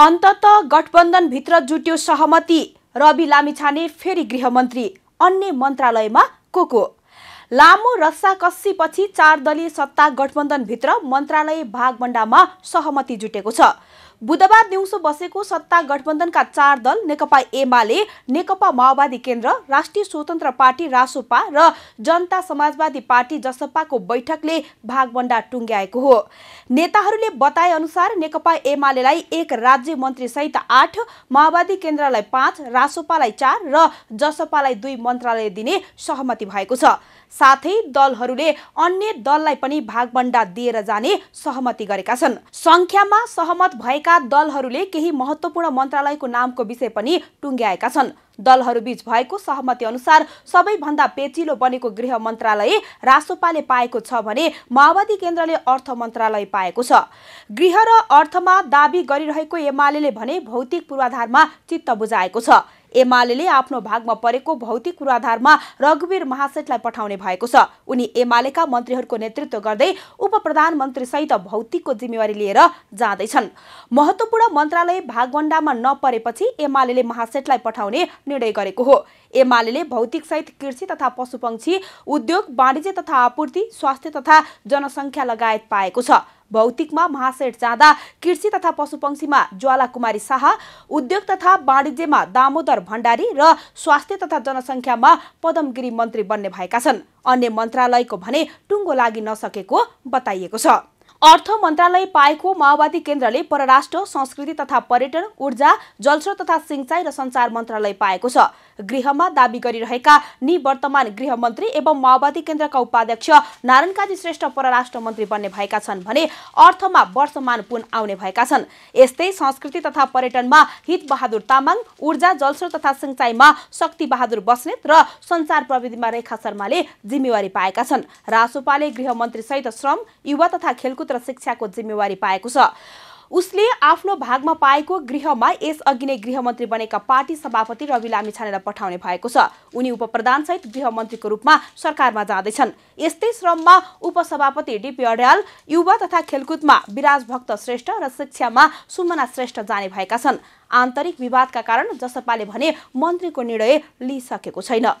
अन्तत गठबन्धनभित्र जुट्यो सहमति रवि लामिछाने फेरि गृहमन्त्री अन्य मन्त्रालयमा को को लामो रस्साकसीपछि चार दलीय सत्ता गठबन्धनभित्र मन्त्रालय भागभण्डामा सहमति जुटेको छ बुधबार दिउँसो बसेको सत्ता गठबन्धनका चार दल नेकपा एमाले नेकपा माओवादी केन्द्र राष्ट्रिय स्वतन्त्र पार्टी रासोपा र जनता समाजवादी पार्टी जसपाको बैठकले भागभण्डा टुङ्ग्याएको हो नेताहरूले बताए अनुसार नेकपा एमालेलाई एक राज्य मन्त्री सहित आठ माओवादी केन्द्रलाई पाँच रासोपालाई चार र जसपालाई दुई मन्त्रालय दिने सहमति भएको छ साथै दलहरूले अन्य दललाई पनि भागभण्डा दिएर जाने सहमति गरेका छन् संख्यामा सहमत भएका भएका दलहरूले केही महत्त्वपूर्ण मन्त्रालयको नामको विषय पनि टुङ्ग्याएका छन् दलहरूबीच भएको सहमति अनुसार सबैभन्दा पेचिलो बनेको गृह मन्त्रालय रासोपाले पाएको छ भने माओवादी केन्द्रले अर्थ मन्त्रालय पाएको छ गृह र अर्थमा दावी गरिरहेको एमाले भने भौतिक पूर्वाधारमा चित्त बुझाएको छ एमाले आफ्नो भागमा परेको भौतिक पूर्वाधारमा रघुवीर महासेठलाई पठाउने भएको छ उनी एमालेका मन्त्रीहरूको नेतृत्व गर्दै उप प्रधानमन्त्रीसहित भौतिकको जिम्मेवारी लिएर जाँदैछन् महत्त्वपूर्ण मन्त्रालय भागवण्डामा नपरेपछि एमाले महासेठलाई पठाउने निर्णय गरेको हो एमाले भौतिकसहित कृषि तथा पशुपक्षी उद्योग वाणिज्य तथा आपूर्ति स्वास्थ्य तथा जनसङ्ख्या लगायत पाएको छ भौतिकमा महासेठ जाँदा कृषि तथा पशुपक्षीमा ज्वाला कुमारी शाह उद्योग तथा वाणिज्यमा दामोदर भण्डारी र स्वास्थ्य तथा जनसङ्ख्यामा पदमगिरी मन्त्री बन्ने भएका छन् अन्य मन्त्रालयको भने टुङ्गो लागि नसकेको बताइएको छ अर्थ मन्त्रालय पाएको माओवादी केन्द्रले परराष्ट्र संस्कृति तथा पर्यटन ऊर्जा जलस्रोत तथा सिंचाई र संचार मन्त्रालय पाएको छ गृहमा दावी गरिरहेका निवर्तमान गृहमन्त्री एवं माओवादी केन्द्रका उपाध्यक्ष नारायण काजी श्रेष्ठ परराष्ट्र मन्त्री बन्ने भएका छन् भने अर्थमा वर्षमान पुन आउने भएका छन् यस्तै संस्कृति तथा पर्यटनमा हित बहादुर तामाङ ऊर्जा जलस्रोत तथा सिंचाइमा शक्ति बहादुर बस्नेत र संचार प्रविधिमा रेखा शर्माले जिम्मेवारी पाएका छन् रासोपाले सहित श्रम युवा तथा खेलकुद र शिक्षाको जिम्मेवारी पाएको छ उसले आफ्नो भागमा पाएको गृहमा यसअघि नै गृहमन्त्री बनेका पार्टी सभापति रवि लामी छानेर पठाउने भएको छ उनी उपप्रधानसहित गृहमन्त्रीको रूपमा सरकारमा जाँदैछन् यस्तै श्रममा उपसभापति डिपी अड्याल युवा तथा खेलकुदमा विराज भक्त श्रेष्ठ र शिक्षामा सुमना श्रेष्ठ जाने भएका छन् आन्तरिक विवादका कारण जसपाले भने मन्त्रीको निर्णय लिइसकेको छैन